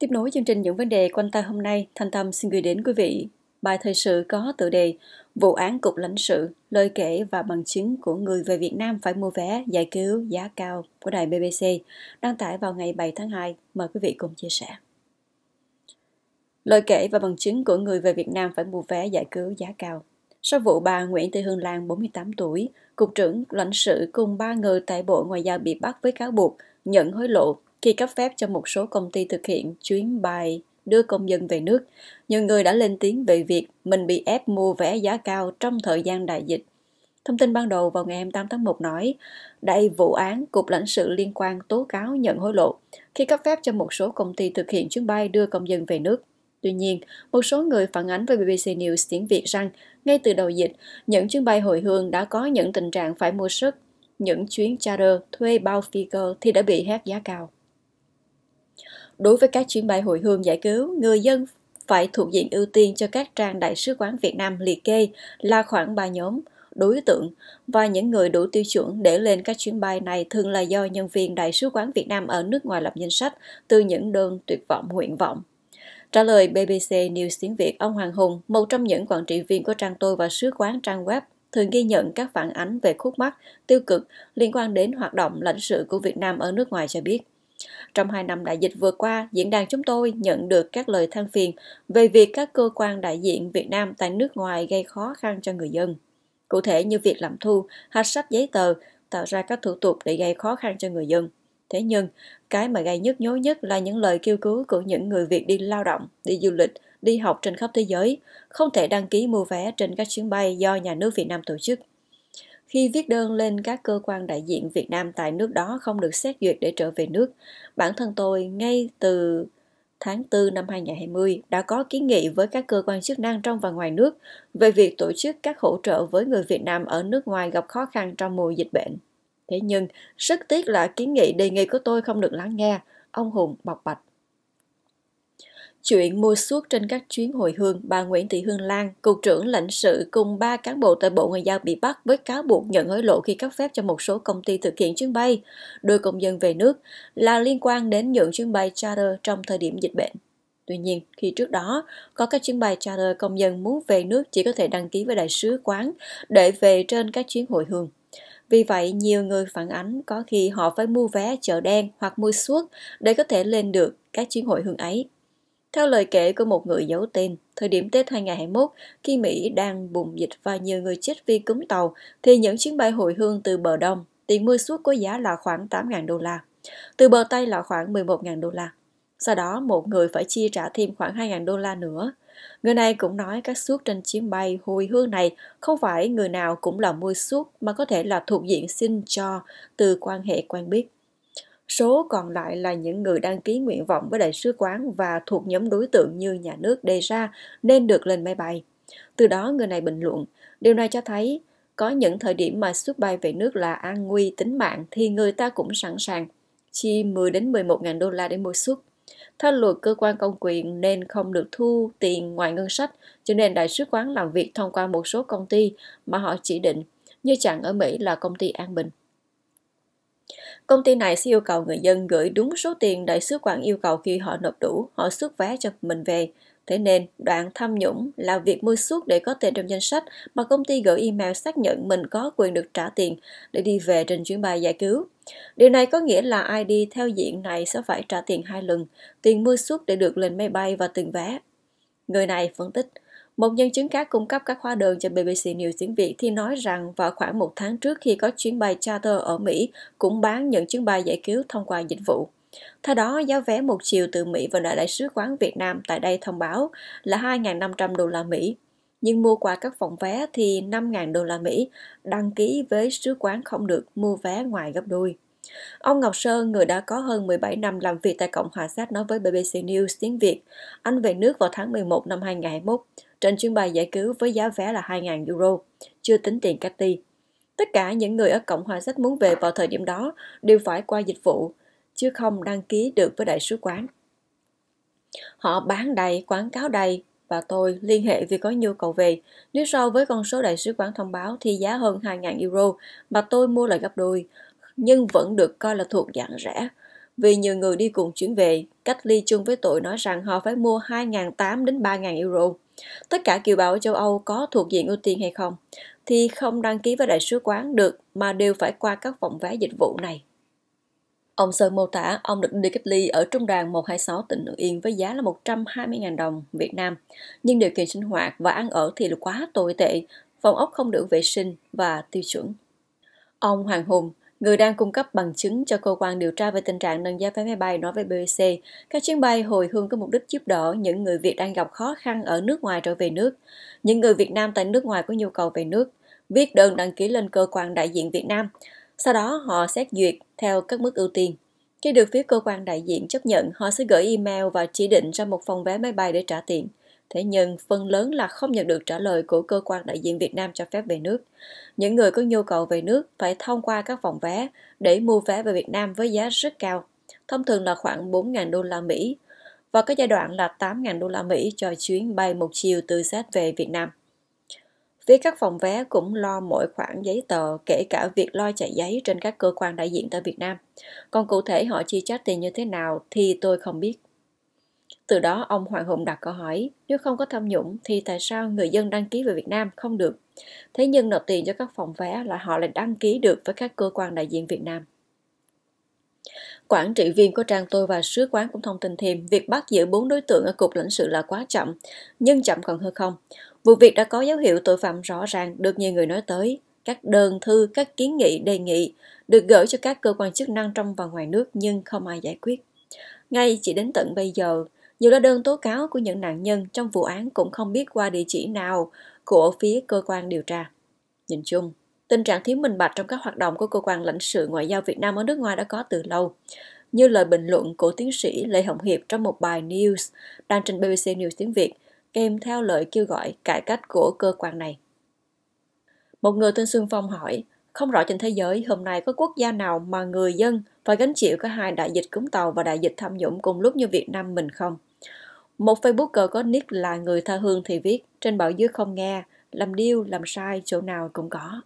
Tiếp nối chương trình những vấn đề quanh ta hôm nay, Thanh Tâm xin gửi đến quý vị bài thời sự có tự đề Vụ án cục lãnh sự, lời kể và bằng chứng của người về Việt Nam phải mua vé giải cứu giá cao của đài BBC, đăng tải vào ngày 7 tháng 2. Mời quý vị cùng chia sẻ. Lời kể và bằng chứng của người về Việt Nam phải mua vé giải cứu giá cao. Sau vụ bà Nguyễn Thị Hương Lan, 48 tuổi, Cục trưởng lãnh sự cùng ba người tại Bộ Ngoại giao bị bắt với cáo buộc nhận hối lộ khi cấp phép cho một số công ty thực hiện chuyến bay đưa công dân về nước, nhiều người đã lên tiếng về việc mình bị ép mua vé giá cao trong thời gian đại dịch. Thông tin ban đầu vào ngày 28 tháng 1 nói, đây vụ án Cục lãnh sự liên quan tố cáo nhận hối lộ khi cấp phép cho một số công ty thực hiện chuyến bay đưa công dân về nước. Tuy nhiên, một số người phản ánh với BBC News tiếng Việt rằng, ngay từ đầu dịch, những chuyến bay hồi hương đã có những tình trạng phải mua sức. Những chuyến charter thuê bao phi cơ thì đã bị hét giá cao. Đối với các chuyến bay hồi hương giải cứu, người dân phải thuộc diện ưu tiên cho các trang đại sứ quán Việt Nam liệt kê là khoảng 3 nhóm đối tượng và những người đủ tiêu chuẩn để lên các chuyến bay này thường là do nhân viên đại sứ quán Việt Nam ở nước ngoài lập danh sách từ những đơn tuyệt vọng nguyện vọng. Trả lời BBC News tiếng Việt, ông Hoàng Hùng, một trong những quản trị viên của trang tôi và sứ quán trang web, thường ghi nhận các phản ánh về khúc mắc tiêu cực liên quan đến hoạt động lãnh sự của Việt Nam ở nước ngoài cho biết. Trong hai năm đại dịch vừa qua, diễn đàn chúng tôi nhận được các lời than phiền về việc các cơ quan đại diện Việt Nam tại nước ngoài gây khó khăn cho người dân. Cụ thể như việc làm thu, hạch sách giấy tờ, tạo ra các thủ tục để gây khó khăn cho người dân. Thế nhưng, cái mà gây nhức nhối nhất là những lời kêu cứu của những người Việt đi lao động, đi du lịch, đi học trên khắp thế giới, không thể đăng ký mua vé trên các chuyến bay do nhà nước Việt Nam tổ chức khi viết đơn lên các cơ quan đại diện Việt Nam tại nước đó không được xét duyệt để trở về nước. Bản thân tôi ngay từ tháng 4 năm 2020 đã có kiến nghị với các cơ quan chức năng trong và ngoài nước về việc tổ chức các hỗ trợ với người Việt Nam ở nước ngoài gặp khó khăn trong mùa dịch bệnh. Thế nhưng, rất tiếc là kiến nghị đề nghị của tôi không được lắng nghe, ông Hùng bộc bạch. Chuyện mua suốt trên các chuyến hồi hương, bà Nguyễn Thị Hương Lan, cục trưởng lãnh sự cùng ba cán bộ tại Bộ Ngoại giao bị bắt với cáo buộc nhận hối lộ khi cấp phép cho một số công ty thực hiện chuyến bay đưa công dân về nước là liên quan đến những chuyến bay charter trong thời điểm dịch bệnh. Tuy nhiên, khi trước đó có các chuyến bay charter công dân muốn về nước chỉ có thể đăng ký với đại sứ quán để về trên các chuyến hồi hương. Vì vậy, nhiều người phản ánh có khi họ phải mua vé chợ đen hoặc mua suốt để có thể lên được các chuyến hội hương ấy. Theo lời kể của một người giấu tên, thời điểm Tết 2021, khi Mỹ đang bùng dịch và nhiều người chết vì cúm tàu, thì những chuyến bay hồi hương từ bờ đông, tiền mua suốt có giá là khoảng 8.000 đô la. Từ bờ Tây là khoảng 11.000 đô la. Sau đó, một người phải chi trả thêm khoảng 2.000 đô la nữa. Người này cũng nói các suất trên chuyến bay hồi hương này không phải người nào cũng là mua suất mà có thể là thuộc diện xin cho từ quan hệ quen biết. Số còn lại là những người đăng ký nguyện vọng với đại sứ quán và thuộc nhóm đối tượng như nhà nước đề ra nên được lên máy bay. Từ đó người này bình luận, điều này cho thấy có những thời điểm mà xuất bay về nước là an nguy tính mạng thì người ta cũng sẵn sàng chi 10 đến 11 ngàn đô la để mua xuất. Theo luật cơ quan công quyền nên không được thu tiền ngoài ngân sách, cho nên đại sứ quán làm việc thông qua một số công ty mà họ chỉ định, như chẳng ở Mỹ là công ty An Bình. Công ty này sẽ yêu cầu người dân gửi đúng số tiền đại sứ quán yêu cầu khi họ nộp đủ, họ xuất vé cho mình về. Thế nên, đoạn tham nhũng là việc mua suốt để có tên trong danh sách mà công ty gửi email xác nhận mình có quyền được trả tiền để đi về trên chuyến bay giải cứu. Điều này có nghĩa là ai đi theo diện này sẽ phải trả tiền hai lần, tiền mua suốt để được lên máy bay và tiền vé. Người này phân tích, một nhân chứng khác cung cấp các khoa đường cho BBC News tiếng Việt thì nói rằng vào khoảng một tháng trước khi có chuyến bay charter ở Mỹ cũng bán những chuyến bay giải cứu thông qua dịch vụ. Theo đó, giá vé một chiều từ Mỹ vào đại sứ quán Việt Nam tại đây thông báo là 2.500 đô la Mỹ. Nhưng mua qua các phòng vé thì 5.000 đô la Mỹ, đăng ký với sứ quán không được mua vé ngoài gấp đôi. Ông Ngọc Sơn, người đã có hơn 17 năm làm việc tại Cộng hòa Séc nói với BBC News tiếng Việt, anh về nước vào tháng 11 năm 2021 trên chuyến bay giải cứu với giá vé là 2.000 euro, chưa tính tiền cách ly. Tất cả những người ở Cộng hòa Séc muốn về vào thời điểm đó đều phải qua dịch vụ, chứ không đăng ký được với đại sứ quán. Họ bán đầy, quảng cáo đầy, và tôi liên hệ vì có nhu cầu về. Nếu so với con số đại sứ quán thông báo thì giá hơn 2.000 euro mà tôi mua lại gấp đôi nhưng vẫn được coi là thuộc dạng rẻ. Vì nhiều người đi cùng chuyến về, cách ly chung với tội nói rằng họ phải mua 2.800 đến 3.000 euro. Tất cả kiều bào ở châu Âu có thuộc diện ưu tiên hay không thì không đăng ký với đại sứ quán được mà đều phải qua các phòng vé dịch vụ này. Ông Sơn mô tả ông được đi cách ly ở trung đoàn 126 tỉnh nội Yên với giá là 120.000 đồng Việt Nam. Nhưng điều kiện sinh hoạt và ăn ở thì là quá tồi tệ, phòng ốc không được vệ sinh và tiêu chuẩn. Ông Hoàng Hùng, Người đang cung cấp bằng chứng cho cơ quan điều tra về tình trạng nâng giá vé máy bay nói với BBC, các chuyến bay hồi hương có mục đích giúp đỡ những người Việt đang gặp khó khăn ở nước ngoài trở về nước, những người Việt Nam tại nước ngoài có nhu cầu về nước, viết đơn đăng ký lên cơ quan đại diện Việt Nam. Sau đó họ xét duyệt theo các mức ưu tiên. Khi được phía cơ quan đại diện chấp nhận, họ sẽ gửi email và chỉ định ra một phòng vé máy bay để trả tiền – Thế nhưng, phần lớn là không nhận được trả lời của cơ quan đại diện Việt Nam cho phép về nước. Những người có nhu cầu về nước phải thông qua các phòng vé để mua vé về Việt Nam với giá rất cao, thông thường là khoảng 4.000 đô la Mỹ, và có giai đoạn là 8.000 đô la Mỹ cho chuyến bay một chiều từ Séc về Việt Nam. Phía các phòng vé cũng lo mỗi khoản giấy tờ, kể cả việc lo chạy giấy trên các cơ quan đại diện tại Việt Nam. Còn cụ thể họ chi trả tiền như thế nào thì tôi không biết. Từ đó, ông Hoàng Hùng đặt câu hỏi, nếu không có tham nhũng thì tại sao người dân đăng ký về Việt Nam không được? Thế nhưng nộp tiền cho các phòng vé là họ lại đăng ký được với các cơ quan đại diện Việt Nam. Quản trị viên của trang tôi và sứ quán cũng thông tin thêm việc bắt giữ bốn đối tượng ở cục lãnh sự là quá chậm, nhưng chậm còn hơn không. Vụ việc đã có dấu hiệu tội phạm rõ ràng được nhiều người nói tới. Các đơn thư, các kiến nghị, đề nghị được gửi cho các cơ quan chức năng trong và ngoài nước nhưng không ai giải quyết. Ngay chỉ đến tận bây giờ, nhiều là đơn tố cáo của những nạn nhân trong vụ án cũng không biết qua địa chỉ nào của phía cơ quan điều tra. Nhìn chung, tình trạng thiếu minh bạch trong các hoạt động của cơ quan lãnh sự ngoại giao Việt Nam ở nước ngoài đã có từ lâu. Như lời bình luận của tiến sĩ Lê Hồng Hiệp trong một bài news đăng trên BBC News tiếng Việt, kèm theo lời kêu gọi cải cách của cơ quan này. Một người tên Xuân Phong hỏi, không rõ trên thế giới hôm nay có quốc gia nào mà người dân phải gánh chịu cả hai đại dịch cúng tàu và đại dịch tham nhũng cùng lúc như Việt Nam mình không? Một Facebooker có nick là người tha hương thì viết, trên bảo dưới không nghe, làm điêu, làm sai, chỗ nào cũng có.